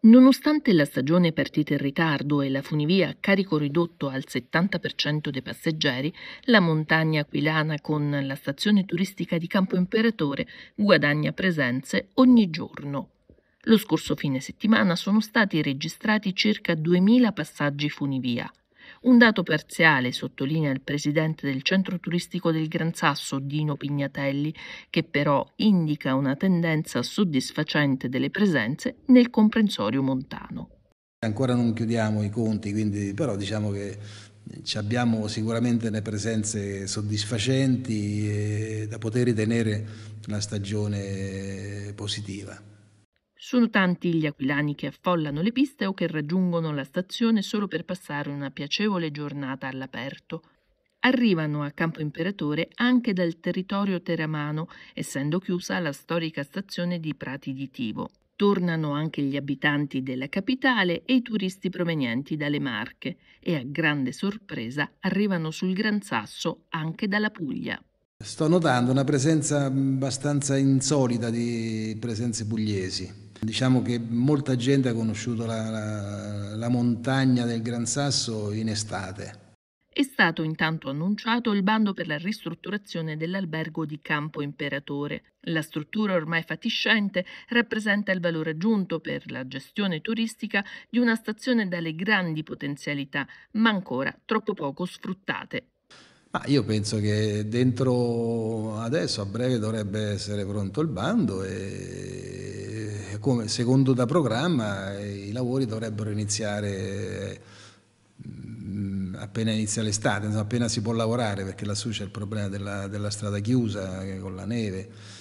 Nonostante la stagione partita in ritardo e la funivia a carico ridotto al 70% dei passeggeri, la montagna aquilana con la stazione turistica di Campo Imperatore guadagna presenze ogni giorno. Lo scorso fine settimana sono stati registrati circa 2.000 passaggi funivia, un dato parziale, sottolinea il presidente del centro turistico del Gran Sasso, Dino Pignatelli, che però indica una tendenza soddisfacente delle presenze nel comprensorio montano. Ancora non chiudiamo i conti, quindi, però diciamo che abbiamo sicuramente delle presenze soddisfacenti eh, da poter ritenere una stagione positiva. Sono tanti gli aquilani che affollano le piste o che raggiungono la stazione solo per passare una piacevole giornata all'aperto. Arrivano a Campo Imperatore anche dal territorio teramano, essendo chiusa la storica stazione di Prati di Tivo. Tornano anche gli abitanti della capitale e i turisti provenienti dalle Marche e a grande sorpresa arrivano sul Gran Sasso anche dalla Puglia. Sto notando una presenza abbastanza insolita di presenze pugliesi Diciamo che molta gente ha conosciuto la, la, la montagna del Gran Sasso in estate. È stato intanto annunciato il bando per la ristrutturazione dell'albergo di Campo Imperatore. La struttura ormai fatiscente rappresenta il valore aggiunto per la gestione turistica di una stazione dalle grandi potenzialità, ma ancora troppo poco sfruttate. Ma io penso che dentro adesso a breve dovrebbe essere pronto il bando e come secondo da programma eh, i lavori dovrebbero iniziare mm, appena inizia l'estate, appena si può lavorare, perché lassù c'è il problema della, della strada chiusa eh, con la neve.